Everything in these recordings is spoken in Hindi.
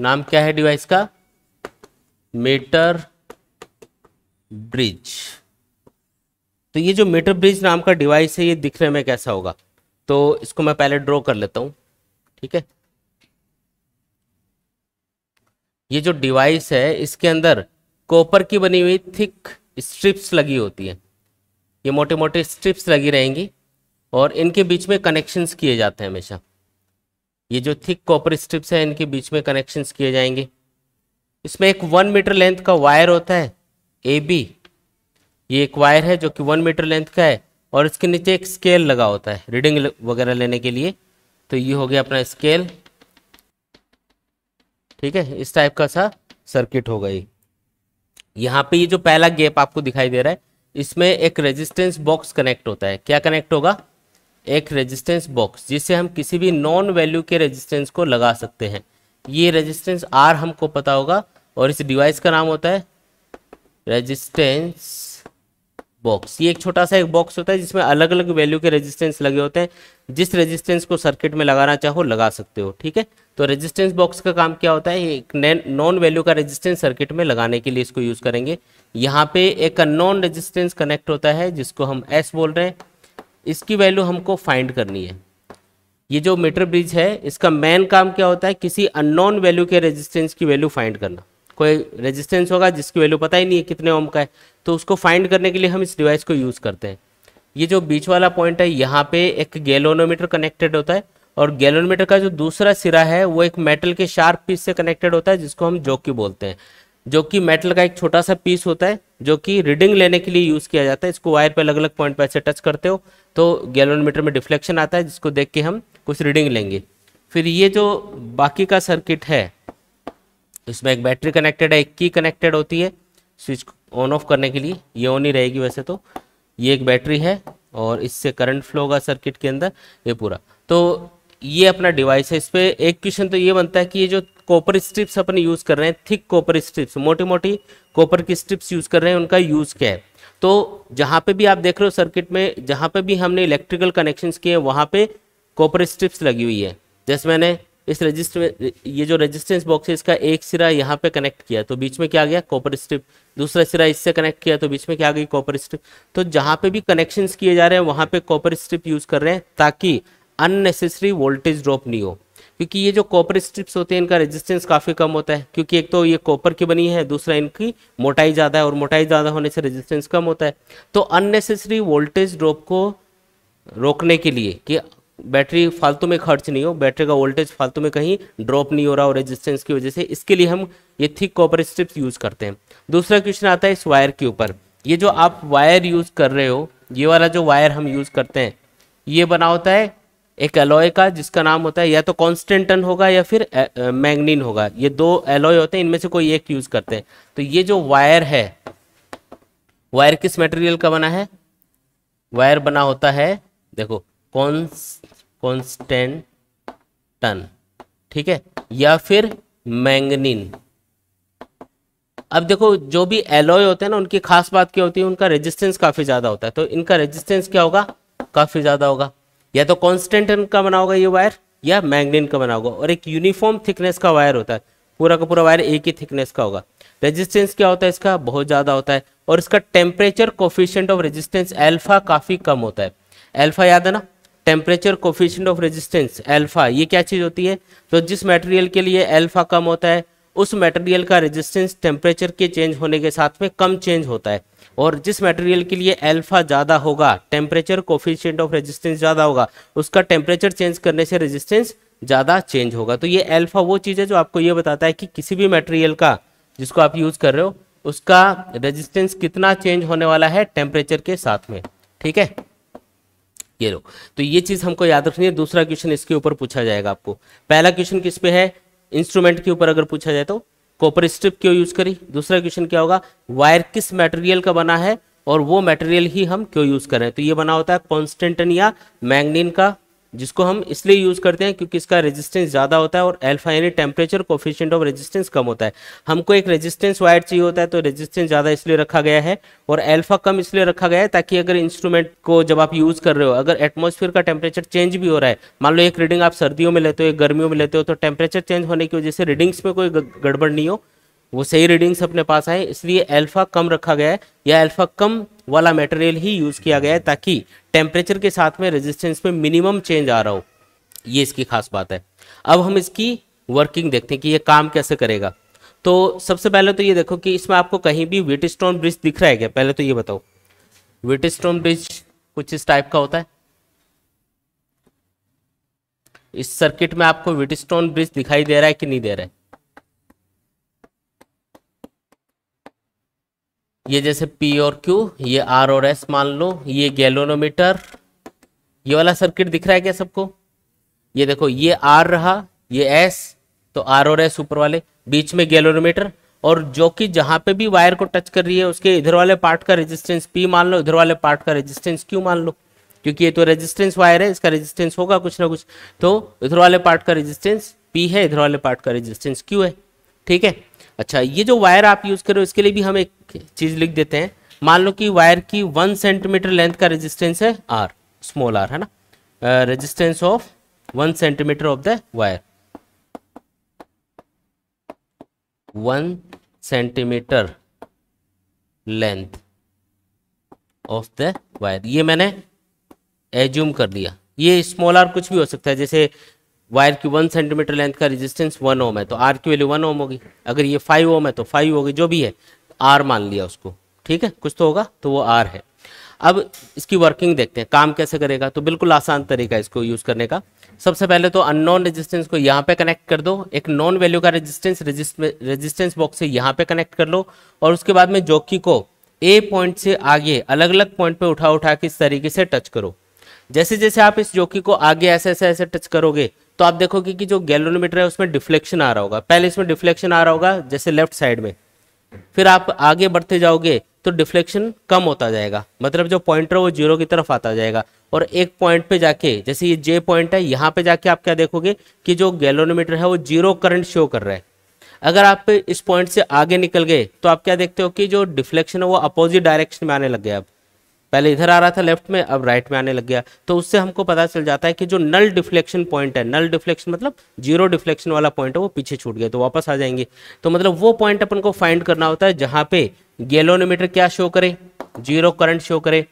नाम क्या है डिवाइस का मीटर ब्रिज तो ये जो मीटर ब्रिज नाम का डिवाइस है ये दिखने में कैसा होगा तो इसको मैं पहले ड्रॉ कर लेता हूं ठीक है ये जो डिवाइस है इसके अंदर कॉपर की बनी हुई थिक स्ट्रिप्स लगी होती है ये मोटे मोटे स्ट्रिप्स लगी रहेंगी और इनके बीच में कनेक्शंस किए जाते हैं हमेशा ये जो थिक कॉपर स्ट्रिप्स हैं इनके बीच में कनेक्शंस किए जाएंगे इसमें एक वन मीटर लेंथ का वायर होता है ए बी ये एक वायर है जो कि वन मीटर लेंथ का है और इसके नीचे एक स्केल लगा होता है रीडिंग वगैरह लेने के लिए तो ये हो गया अपना स्केल ठीक है इस टाइप का सा सर्किट हो गई यहाँ पे ये जो पहला गेप आपको दिखाई दे रहा है इसमें एक रेजिस्टेंस बॉक्स कनेक्ट होता है क्या कनेक्ट होगा एक रेजिस्टेंस बॉक्स जिससे हम किसी भी नॉन वैल्यू के रेजिस्टेंस को लगा सकते हैं ये रेजिस्टेंस आर हमको पता होगा और इस डिवाइस का नाम होता है रेजिस्टेंस बॉक्स ये एक छोटा सा एक बॉक्स होता है जिसमें अलग अलग वैल्यू के रेजिस्टेंस लगे होते हैं जिस रेजिस्टेंस को सर्किट में लगाना चाहो लगा सकते हो ठीक है तो रेजिस्टेंस बॉक्स का काम क्या होता है एक नॉन वैल्यू का रेजिस्टेंस सर्किट में लगाने के लिए इसको यूज़ करेंगे यहाँ पे एक नॉन रेजिस्टेंस कनेक्ट होता है जिसको हम एस बोल रहे हैं इसकी वैल्यू हमको फाइंड करनी है ये जो मीटर ब्रिज है इसका मेन काम क्या होता है किसी अननोन वैल्यू के रेजिस्टेंस की वैल्यू फाइंड करना कोई रेजिस्टेंस होगा जिसकी वैल्यू पता ही नहीं है कितने ओम का है तो उसको फाइंड करने के लिए हम इस डिवाइस को यूज़ करते हैं ये जो बीच वाला पॉइंट है यहाँ पे एक गैलोनोमीटर कनेक्टेड होता है और गैलोनोमीटर का जो दूसरा सिरा है वो एक मेटल के शार्प पीस से कनेक्टेड होता है जिसको हम जोकी बोलते हैं जो कि मेटल का एक छोटा सा पीस होता है जो कि रीडिंग लेने के लिए यूज़ किया जाता है इसको वायर पर अलग अलग पॉइंट पर ऐसे टच करते हो तो गैलोमीटर में डिफ्लेक्शन आता है जिसको देख के हम कुछ रीडिंग लेंगे फिर ये जो बाकी का सर्किट है इसमें एक बैटरी कनेक्टेड है एक की कनेक्टेड होती है स्विच ऑन ऑफ करने के लिए ये ऑन ही रहेगी वैसे तो ये एक बैटरी है और इससे करंट फ्लो होगा सर्किट के अंदर ये पूरा तो ये अपना डिवाइस है इस पर एक क्वेश्चन तो ये बनता है कि ये जो कॉपर स्ट्रिप्स अपन यूज़ कर रहे हैं थिक कॉपर स्ट्रिप्स मोटी मोटी कॉपर की स्ट्रिप्स यूज़ कर रहे हैं उनका यूज़ क्या है तो जहाँ पे भी आप देख रहे हो सर्किट में जहाँ पे भी हमने इलेक्ट्रिकल कनेक्शंस किए हैं वहाँ पे कॉपर स्ट्रिप्स लगी हुई है जैसे मैंने इस रजिस्ट में ये जो रेजिस्टेंस बॉक्स है इसका एक सिरा यहाँ पे कनेक्ट किया तो बीच में क्या आ गया कॉपर स्ट्रिप दूसरा सिरा इससे कनेक्ट किया तो बीच में क्या आ गई कॉपर स्ट्रिप तो जहाँ पे भी कनेक्शंस किए जा रहे हैं वहाँ पे कॉपर स्ट्रिप यूज़ कर रहे हैं ताकि अननेसेसरी वोल्टेज ड्रॉप नहीं हो क्योंकि ये जो कॉपर स्ट्रिप्स होते हैं इनका रेजिस्टेंस काफ़ी कम होता है क्योंकि एक तो ये कॉपर की बनी है दूसरा इनकी मोटाई ज़्यादा है और मोटाई ज़्यादा होने से रेजिस्टेंस कम होता है तो अननेसेसरी वोल्टेज ड्रॉप को रोकने के लिए कि बैटरी फालतू में खर्च नहीं हो बैटरी का वोल्टेज फालतू में कहीं ड्रॉप नहीं हो रहा और रेजिस्टेंस की वजह से इसके लिए हम ये थिक कॉपर स्ट्रिप्स यूज़ करते हैं दूसरा क्वेश्चन आता है इस वायर के ऊपर ये जो आप वायर यूज़ कर रहे हो ये वाला जो वायर हम यूज़ करते हैं ये बना होता है एक एलॉय का जिसका नाम होता है या तो कॉन्स्टेंटन होगा या फिर मैग्नीन होगा ये दो एलॉय होते हैं इनमें से कोई एक यूज करते हैं तो ये जो वायर है वायर किस मटेरियल का बना है वायर बना होता है देखो कॉन्स कॉन्स्टेंटन ठीक है या फिर मैंगनीन अब देखो जो भी एलोय होते हैं ना उनकी खास बात क्या होती है उनका रेजिस्टेंस काफी ज्यादा होता है तो इनका रेजिस्टेंस क्या होगा काफी ज्यादा होगा या तो कॉन्स्टेंटन का बना होगा ये वायर या मैग्नीन का बना होगा और एक यूनिफॉर्म थिकनेस का वायर होता है पूरा का पूरा वायर एक ही थिकनेस का होगा रेजिस्टेंस क्या होता है इसका बहुत ज़्यादा होता है और इसका temperature coefficient of resistance alpha काफ़ी कम होता है एल्फा याद है ना temperature coefficient of resistance alpha ये क्या चीज़ होती है तो जिस मटेरियल के लिए एल्फा कम होता है उस मटेरियल का रेजिस्टेंस टेम्परेचर के चेंज होने के साथ में कम चेंज होता है और जिस मटेरियल के लिए अल्फा ज़्यादा होगा टेम्परेचर कोफिशियंट ऑफ रेजिस्टेंस ज़्यादा होगा उसका टेम्परेचर चेंज करने से रेजिस्टेंस ज़्यादा चेंज होगा तो ये अल्फा वो चीज़ है जो आपको ये बताता है कि किसी भी मटेरियल का जिसको आप यूज़ कर रहे हो उसका रेजिस्टेंस कितना चेंज होने वाला है टेम्परेचर के साथ में ठीक है ये लो तो ये चीज़ हमको याद रखनी है दूसरा क्वेश्चन इसके ऊपर पूछा जाएगा आपको पहला क्वेश्चन किस पे है इंस्ट्रूमेंट के ऊपर अगर पूछा जाए तो कॉपर स्ट्रिप क्यों यूज करी दूसरा क्वेश्चन क्या होगा वायर किस मटेरियल का बना है और वो मटेरियल ही हम क्यों यूज करें तो ये बना होता है कॉन्स्टेंटन या मैंगनीन का जिसको हम इसलिए यूज़ करते हैं क्योंकि इसका रेजिस्टेंस ज़्यादा होता है और एल्फा यानी टेम्परेचर कोफिशियंट ऑफ रेजिस्टेंस कम होता है हमको एक रेजिस्टेंस वायर चाहिए होता है तो रेजिस्टेंस ज़्यादा इसलिए रखा गया है और एल्फा कम इसलिए रखा गया है ताकि अगर इंस्ट्रूमेंट को जब आप यूज़ कर रहे हो अगर एटमोसफियर का टेम्परेचर चेंज भी हो रहा है मान लो एक रीडिंग आप सर्दियों में लेते हो एक गर्मियों में लेते हो तो टेम्परेचर चेंज होने की वजह से रीडिंग्स में कोई गड़बड़ नहीं हो वो सही रीडिंग्स अपने पास आए इसलिए अल्फा कम रखा गया है या अल्फा कम वाला मटेरियल ही यूज़ किया गया है ताकि टेम्परेचर के साथ में रेजिस्टेंस में मिनिमम चेंज आ रहा हो ये इसकी खास बात है अब हम इसकी वर्किंग देखते हैं कि ये काम कैसे करेगा तो सबसे पहले तो ये देखो कि इसमें आपको कहीं भी स्टोन ब्रिज दिख रहा है क्या पहले तो ये बताओ स्टोन ब्रिज कुछ इस टाइप का होता है इस सर्किट में आपको स्टोन ब्रिज दिखाई दे रहा है कि नहीं दे रहा है ये जैसे पी और क्यू ये आर और एस मान लो ये गैलोनोमीटर ये वाला सर्किट दिख रहा है क्या सबको ये देखो ये आर रहा ये एस तो आर और एस ऊपर वाले बीच में गैलोनोमीटर और जो कि जहां पे भी वायर को टच कर रही है उसके इधर वाले पार्ट का रेजिस्टेंस पी मान लो इधर वाले पार्ट का रेजिस्टेंस क्यू मान लो क्योंकि ये तो रेजिस्टेंस वायर है इसका रेजिस्टेंस होगा कुछ ना कुछ तो इधर वाले पार्ट का रेजिस्टेंस पी है इधर वाले पार्ट का रेजिस्टेंस क्यू है ठीक है अच्छा ये जो वायर आप यूज करो इसके लिए भी हम एक चीज लिख देते हैं मान लो कि वायर की वन सेंटीमीटर लेंथ का रेजिस्टेंस है आर स्मॉल आर है ना resistance of one centimetre of the wire one centimetre length of the wire ये मैंने एज्यूम कर लिया ये स्मॉल आर कुछ भी हो सकता है जैसे वायर की वन सेंटीमीटर लेंथ का रेजिस्टेंस वन ओम है तो आर की वैल्यू वन ओम होगी अगर ये फाइव ओम है तो फाइव होगी जो भी है आर मान लिया उसको ठीक है कुछ तो होगा तो वो आर है अब इसकी वर्किंग देखते हैं काम कैसे करेगा तो बिल्कुल आसान तरीका इसको यूज करने का सबसे पहले तो अननोन रेजिस्टेंस को यहाँ पे कनेक्ट कर दो एक नॉन वैल्यू का रेजिस्टेंस रेजिस्टेंस बॉक्स से यहाँ पे कनेक्ट कर लो और उसके बाद में जोकी को ए पॉइंट से आगे अलग अलग पॉइंट पे उठा उठा के इस तरीके से टच करो जैसे जैसे आप इस जोकी को आगे ऐसे ऐसे ऐसे टच करोगे तो आप देखोगे कि जो गैलोनोमीटर है उसमें डिफ्लेक्शन आ रहा होगा पहले इसमें डिफ्लेक्शन आ रहा होगा जैसे लेफ्ट साइड में फिर आप आगे बढ़ते जाओगे तो डिफ्लेक्शन कम होता जाएगा मतलब जो पॉइंट है वो जीरो की तरफ आता जाएगा और एक पॉइंट पे जाके जैसे ये जे पॉइंट है यहाँ पे जाके आप क्या देखोगे कि जो गैलोनोमीटर है वो जीरो करंट शो कर रहा है अगर आप इस पॉइंट से आगे निकल गए तो आप क्या देखते हो कि जो डिफ्लेक्शन है वो अपोजिट डायरेक्शन में आने लग गया अब पहले इधर आ रहा था लेफ्ट में अब राइट में आने लग गया तो उससे हमको पता चल जाता है कि जो नल डिफ्लेक्शन पॉइंट है नल डिफ्लेक्शन मतलब जीरो डिफ्लेक्शन वाला पॉइंट है वो पीछे छूट गया तो वापस आ जाएंगे तो मतलब वो पॉइंट अपन को फाइंड करना होता है जहां पे गेलोनोमीटर क्या शो करे जीरो करंट शो करे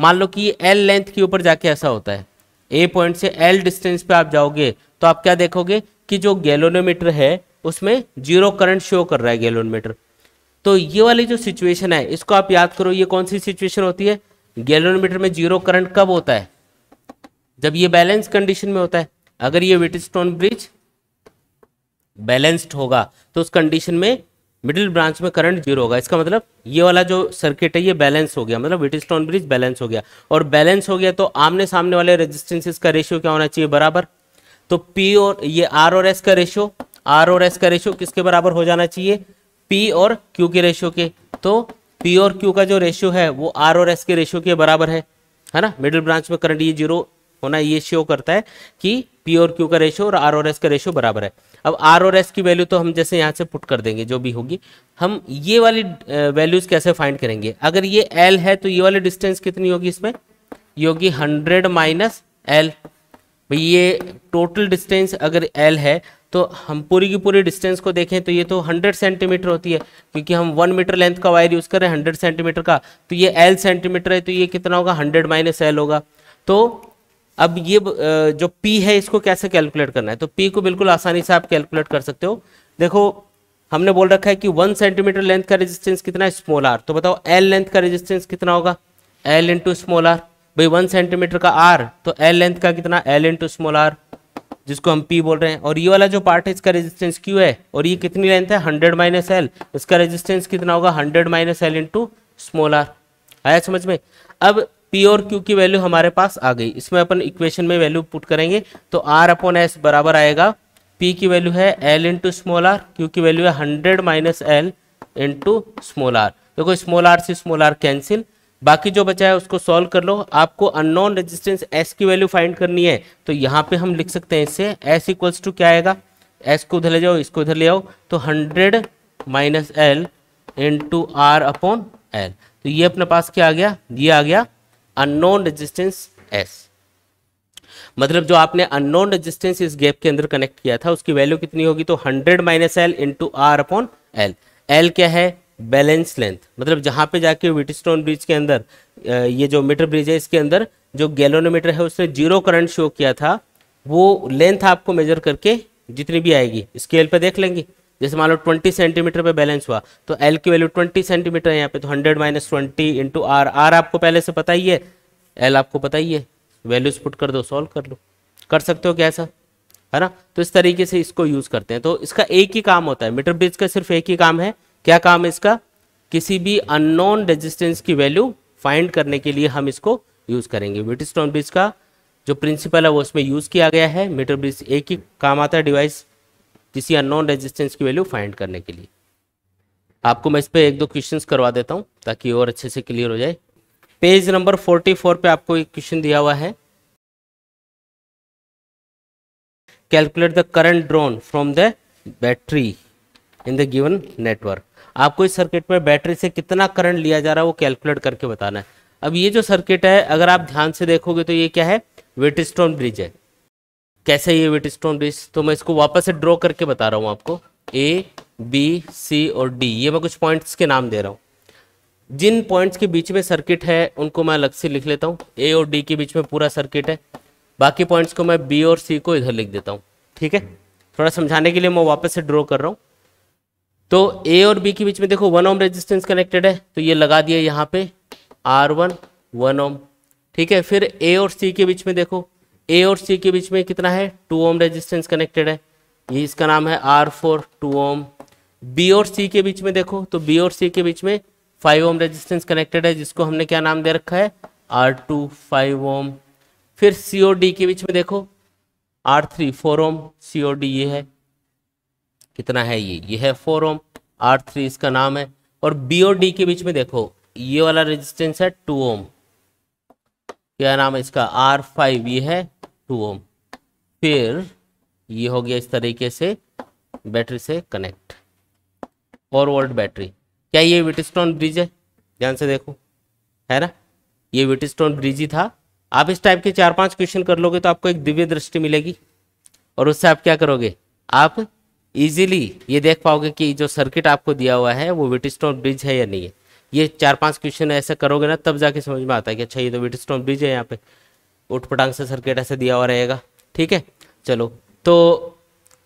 मान लो कि एल लेंथ के ऊपर जाके ऐसा होता है ए पॉइंट से एल डिस्टेंस पे आप जाओगे तो आप क्या देखोगे कि जो गेलोनोमीटर है उसमें जीरो करंट शो कर रहा है गेलोनोमीटर तो ये वाली जो सिचुएशन है इसको आप याद करो ये कौन सी सिचुएशन होती है गैलोनोमीटर में जीरो करंट कब होता है जब ये बैलेंस कंडीशन में होता है अगर ये स्टोन ब्रिज बैलेंस्ड होगा तो उस कंडीशन में मिडिल ब्रांच में करंट जीरो होगा इसका मतलब ये वाला जो सर्किट है ये बैलेंस हो गया मतलब स्टोन ब्रिज बैलेंस हो गया और बैलेंस हो गया तो आमने सामने वाले रेजिस्टेंसेस का रेशियो क्या होना चाहिए बराबर तो पी और ये आर और एस का रेशियो आर और एस का रेशियो किसके बराबर हो जाना चाहिए पी और क्यू के रेशियो के तो पी और क्यू का जो रेशियो है वो आर और एस के रेशियो के बराबर है है ना मिडिल ब्रांच में करंट ये जीरो होना ये शो करता है कि पी और क्यू का रेशियो और आर और एस का रेशियो बराबर है अब आर और एस की वैल्यू तो हम जैसे यहाँ से पुट कर देंगे जो भी होगी हम ये वाली वैल्यूज कैसे फाइंड करेंगे अगर ये एल है तो ये वाली डिस्टेंस कितनी होगी इसमें ये होगी हंड्रेड माइनस एल भाई ये टोटल डिस्टेंस अगर एल है तो हम पूरी की पूरी डिस्टेंस को देखें तो ये तो 100 सेंटीमीटर होती है क्योंकि हम वन मीटर लेंथ का वायर यूज़ कर रहे हैं हंड्रेड सेंटीमीटर का तो ये एल सेंटीमीटर है तो ये कितना होगा हंड्रेड माइनस एल होगा तो अब ये जो पी है इसको कैसे कैलकुलेट करना है तो पी को बिल्कुल आसानी से आप कैलकुलेट कर सकते हो देखो हमने बोल रखा है कि वन सेंटीमीटर लेंथ का रेजिस्टेंस कितना है स्मॉल आर तो बताओ एल लेंथ का रेजिस्टेंस कितना होगा एल इंटू स्मॉल आर भाई वन सेंटीमीटर का आर तो एल लेंथ का कितना एल इंटू स्मॉल आर जिसको हम पी बोल रहे हैं और ये वाला जो पार्ट है इसका रेजिस्टेंस क्यू है और ये कितनी लेंथ है हंड्रेड माइनस एल इसका रेजिस्टेंस कितना होगा hundred minus L into small R आया समझ में अब पी और क्यू की वैल्यू हमारे पास आ गई इसमें अपन इक्वेशन में वैल्यू पुट करेंगे तो आर अपॉन एस बराबर आएगा पी की वैल्यू है L into small R Q की वैल्यू है hundred minus L into small R देखो स्मॉल आर से स्मॉल आर कैंसिल बाकी जो बचा है उसको सॉल्व कर लो आपको अननोन रेजिस्टेंस एस की वैल्यू फाइंड करनी है तो यहाँ पे हम लिख सकते हैं इससे एस इक्वल्स टू क्या आएगा एस को उधर ले जाओ इसको उधर ले आओ तो hundred minus L into R upon L तो ये अपने पास क्या आ गया ये आ गया अननोन रेजिस्टेंस एस मतलब जो आपने अननोन रेजिस्टेंस इस गैप के अंदर कनेक्ट किया था उसकी वैल्यू कितनी होगी तो hundred minus L into R upon L L क्या है बैलेंस लेंथ मतलब जहाँ पे जाके विटस्टोन ब्रिज के अंदर ये जो मीटर ब्रिज है इसके अंदर जो गैलोनोमीटर है उसने जीरो करंट शो किया था वो लेंथ आपको मेजर करके जितनी भी आएगी स्केल पे देख लेंगे जैसे मान लो 20 सेंटीमीटर पे बैलेंस हुआ तो एल की वैल्यू 20 सेंटीमीटर है यहाँ पे तो 100 minus twenty into R R आपको पहले से पता ही है एल आपको पता ही है वैल्यूज पुट कर दो सॉल्व कर लो कर सकते हो कैसा है ना तो इस तरीके से इसको यूज़ करते हैं तो इसका एक ही काम होता है मीटर ब्रिज का सिर्फ एक ही काम है क्या काम है इसका किसी भी अननोन रेजिस्टेंस की वैल्यू फाइंड करने के लिए हम इसको यूज करेंगे विटिस्टोन ब्रिज का जो प्रिंसिपल है वो उसमें यूज किया गया है मीटर ब्रिज एक ही काम आता है डिवाइस किसी अननोन रेजिस्टेंस की वैल्यू फाइंड करने के लिए आपको मैं इस पर एक दो क्वेश्चन करवा देता हूँ ताकि और अच्छे से क्लियर हो जाए पेज नंबर फोर्टी फोर पे आपको एक क्वेश्चन दिया हुआ है calculate the current drawn from the battery in the given network आपको इस सर्किट में बैटरी से कितना करंट लिया जा रहा है वो कैलकुलेट करके बताना है अब ये जो सर्किट है अगर आप ध्यान से देखोगे तो ये क्या है वेट ब्रिज है कैसे ये वेट ब्रिज तो मैं इसको वापस से ड्रॉ करके बता रहा हूँ आपको ए बी सी और डी ये मैं कुछ पॉइंट्स के नाम दे रहा हूँ जिन पॉइंट्स के बीच में सर्किट है उनको मैं अलग से लिख लेता हूँ ए और डी के बीच में पूरा सर्किट है बाकी पॉइंट्स को मैं बी और सी को इधर लिख देता हूँ ठीक है थोड़ा समझाने के लिए मैं वापस से ड्रॉ कर रहा हूँ तो ए और बी के बीच में देखो वन ओम रेजिस्टेंस कनेक्टेड है तो ये लगा दिया यहाँ पे आर वन वन ओम ठीक है फिर ए और सी के बीच में देखो ए और सी के बीच में कितना है टू ओम रेजिस्टेंस कनेक्टेड है ये इसका नाम है R four two ohm B और सी के बीच में देखो तो बी और सी के बीच में फाइव ओम रेजिस्टेंस कनेक्टेड है जिसको हमने क्या नाम दे रखा है आर टू फाइव ओम फिर सी और डी के बीच में देखो R three four ohm C और डी ये है कितना है ये ये है फोर ओम आर थ्री इसका नाम है और बी और डी के बीच में देखो ये वाला रेजिस्टेंस है टू ओम क्या नाम है इसका आर फाइव ये है टू ओम फिर ये हो गया इस तरीके से बैटरी से कनेक्ट फोर वोल्ट बैटरी क्या ये विटिस्टोन ब्रिज है ध्यान से देखो है ना ये विटिस्टोन ब्रिज ही था आप इस टाइप के चार पांच क्वेश्चन कर लोगे तो आपको एक दिव्य दृष्टि मिलेगी और उससे आप क्या करोगे आप इजीली ये देख पाओगे कि जो सर्किट आपको दिया हुआ है वो विटिस्टोन ब्रिज है या नहीं है ये चार पांच क्वेश्चन ऐसे करोगे ना तब जाके समझ में आता है कि अच्छा ये तो विटिस्टोन ब्रिज है यहाँ पे उठपटांग से सर्किट ऐसे दिया हुआ रहेगा ठीक है चलो तो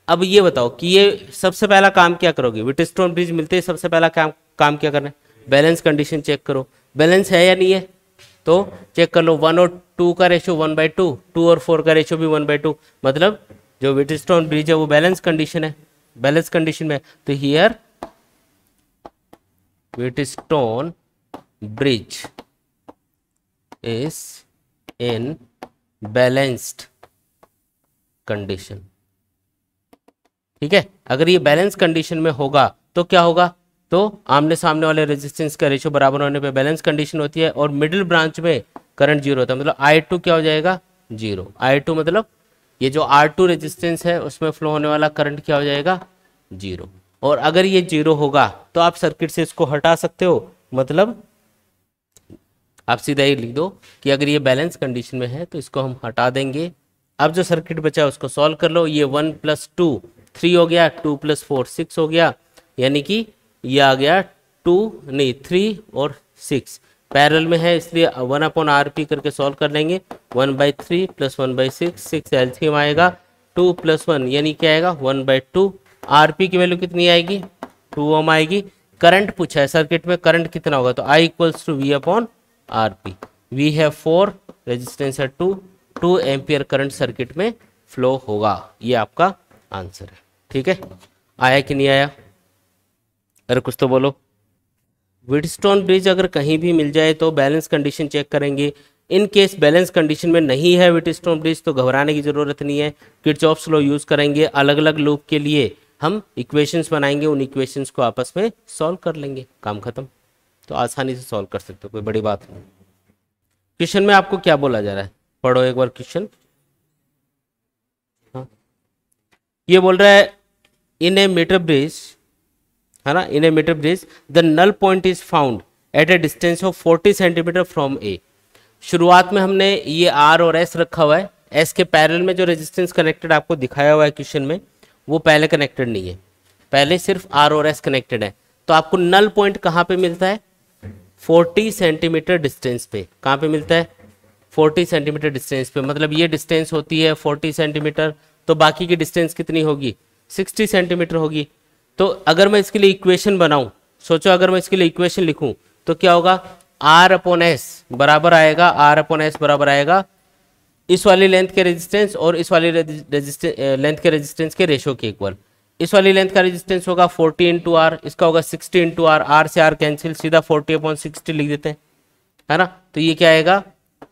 अब ये बताओ कि ये सबसे पहला काम क्या करोगे विटिस्टोन ब्रिज मिलते ही सबसे पहला काम काम क्या करना है बैलेंस कंडीशन चेक करो बैलेंस है या नहीं है तो चेक कर लो वन और टू का ratio one by two two और फोर का रेशो भी वन बाई टू मतलब जो विटिस्टोन ब्रिज है वो बैलेंस कंडीशन है बैलेंस कंडीशन में तो Wheatstone bridge is in balanced condition ठीक है अगर ये बैलेंस कंडीशन में होगा तो क्या होगा तो आमने सामने वाले रेजिस्टेंस का रेशियो बराबर होने पे बैलेंस कंडीशन होती है और मिडिल ब्रांच में करंट जीरो होता है मतलब आई टू क्या हो जाएगा जीरो आई टू मतलब ये जो आर टू रेजिस्टेंस है उसमें फ्लो होने वाला करंट क्या हो जाएगा जीरो और अगर ये जीरो होगा तो आप सर्किट से इसको हटा सकते हो मतलब आप सीधा ही लिख दो कि अगर ये बैलेंस कंडीशन में है तो इसको हम हटा देंगे अब जो सर्किट बचा है उसको सॉल्व कर लो ये वन प्लस टू थ्री हो गया टू प्लस फोर सिक्स हो गया यानी कि यह आ गया टू नहीं थ्री और सिक्स पैरल में है इसलिए वन अपॉन आर पी करके सॉल्व कर लेंगे one by three plus one by six six एल्थियम आएगा टू प्लस वन यानी क्या आएगा one by two R P की वैल्यू कितनी आएगी टू ओम आएगी करंट पूछा है सर्किट में करंट कितना होगा तो I equals to V upon R P V है फोर रेजिस्टेंस है two two ampere current circuit में फ्लो होगा ये आपका आंसर है ठीक है आया कि नहीं आया अरे कुछ तो बोलो विडस्टोन ब्रिज अगर कहीं भी मिल जाए तो बैलेंस कंडीशन चेक करेंगे इन केस बैलेंस कंडीशन में नहीं है विटस्टोन ब्रिज तो घबराने की ज़रूरत नहीं है किट्स ऑफ स्लो यूज़ करेंगे अलग अलग लूप के लिए हम इक्वेशंस बनाएंगे उन इक्वेशंस को आपस में सॉल्व कर लेंगे काम खत्म तो आसानी से सॉल्व कर सकते हो कोई बड़ी बात नहीं क्वेश्चन में आपको क्या बोला जा रहा है पढ़ो एक बार क्वेश्चन हाँ ये बोल रहा है इन ए मीटर ब्रिज है ना in a metre bridge the null point is found at a distance of 40 centimetre from A शुरुआत में हमने ये आर और एस रखा हुआ है एस के पैरल में जो रेजिस्टेंस कनेक्टेड आपको दिखाया हुआ है क्वेश्चन में वो पहले कनेक्टेड नहीं है पहले सिर्फ आर और एस कनेक्टेड है तो आपको नल पॉइंट कहाँ पे मिलता है 40 सेंटीमीटर डिस्टेंस पे कहाँ पे मिलता है 40 सेंटीमीटर डिस्टेंस पे मतलब ये डिस्टेंस होती है 40 सेंटीमीटर तो बाकी की डिस्टेंस कितनी होगी 60 सेंटीमीटर होगी तो अगर मैं इसके लिए इक्वेशन बनाऊं सोचो अगर मैं इसके लिए इक्वेशन लिखूं तो क्या होगा आर अपोन एस बराबर आएगा आर अपोन एस बराबर आएगा इस वाली लेंथ के रेजिस्टेंस और इस वाली लेंथ के रेजिस्टेंस के रेशो के इक्वल इस वाली लेंथ का रेजिस्टेंस होगा 40 इंटू आर इसका होगा 60 इंटू आर आर से आर कैंसिल सीधा 40 अपॉन सिक्सटी लिख देते हैं है ना तो ये क्या आएगा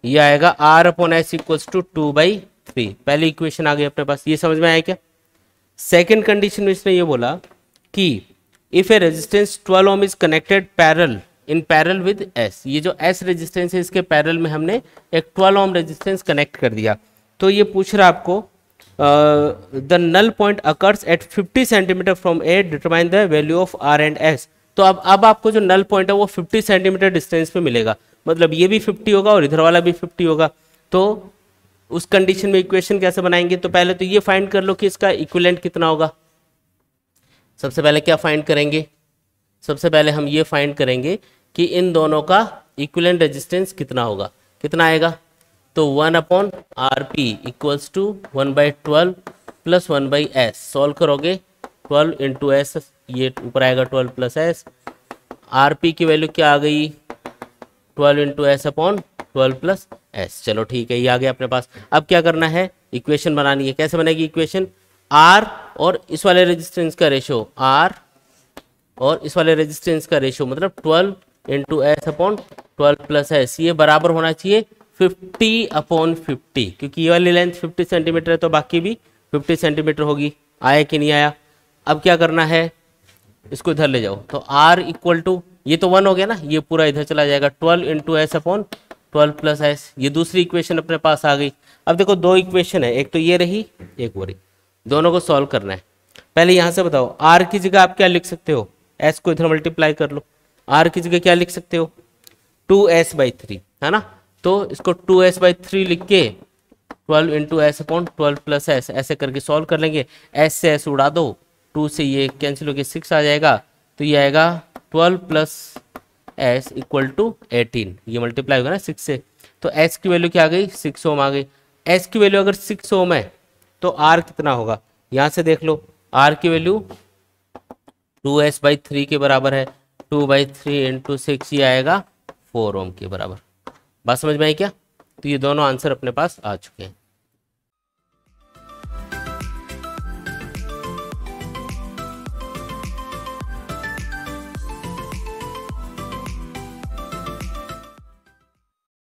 ये आएगा R upon S equals to two by three पहली इक्वेशन आ गई अपने पास ये समझ में आया क्या सेकेंड कंडीशन में इसने ये बोला कि if a resistance 12 ohm is connected parallel in parallel with S ये जो एस रेजिस्टेंस है इसके पैरल में हमने एक 12 ओम रेजिस्टेंस कनेक्ट कर दिया तो ये पूछ रहा आपको the null point occurs at 50 centimetre from A determine the value of R and S तो अब अब आपको जो नल पॉइंट है वो 50 सेंटीमीटर डिस्टेंस पे मिलेगा मतलब ये भी 50 होगा और इधर वाला भी 50 होगा तो उस कंडीशन में इक्वेशन कैसे बनाएंगे तो पहले तो ये फाइंड कर लो कि इसका इक्विलेंट कितना होगा सबसे पहले क्या फाइंड करेंगे सबसे पहले हम ये फाइंड करेंगे कि इन दोनों का इक्वलेंट रेजिस्टेंस कितना होगा कितना आएगा तो one upon R P equals to one by twelve plus one by S solve करोगे ट्वेल्व इंटू एस ये ऊपर आएगा twelve plus S R P की वैल्यू क्या आ गई twelve into S upon twelve plus S चलो ठीक है ये आ गया अपने पास अब क्या करना है इक्वेशन बनानी है कैसे बनेगी इक्वेशन आर और इस वाले रेजिस्टेंस का रेशो आर और इस वाले रेजिस्टेंस का रेशो मतलब twelve into S upon twelve plus S ये बराबर होना चाहिए फिफ्टी अपॉन फिफ्टी क्योंकि ये वाली लेंथ फिफ्टी सेंटीमीटर है तो बाकी भी फिफ्टी सेंटीमीटर होगी आया कि नहीं आया अब क्या करना है इसको इधर ले जाओ तो आर इक्वल टू ये तो वन हो गया ना ये पूरा इधर चला जाएगा twelve into S upon twelve plus S ये दूसरी इक्वेशन अपने पास आ गई अब देखो दो इक्वेशन है एक तो ये रही एक वो रही दोनों को सॉल्व करना है पहले यहां से बताओ आर की जगह आप क्या लिख सकते हो एस को इधर मल्टीप्लाई कर लो आर की जगह क्या लिख सकते हो टू एस बाई थ्री है ना तो इसको टू एस बाई थ्री लिख के twelve into S upon twelve plus S ऐसे करके सॉल्व कर लेंगे एस से एस उड़ा दो टू से ये कैंसिल होकर सिक्स आ जाएगा तो ये आएगा twelve plus S equal to eighteen ये मल्टीप्लाई होगा ना सिक्स से तो एस की वैल्यू क्या आ गई सिक्स ओम आ गई एस की वैल्यू अगर सिक्स ओम है तो आर कितना होगा यहां से देख लो आर की value two S by three के बराबर है two by three into six ये आएगा फोर ओम के बराबर बात समझ में आई क्या तो ये दोनों आंसर अपने पास आ चुके हैं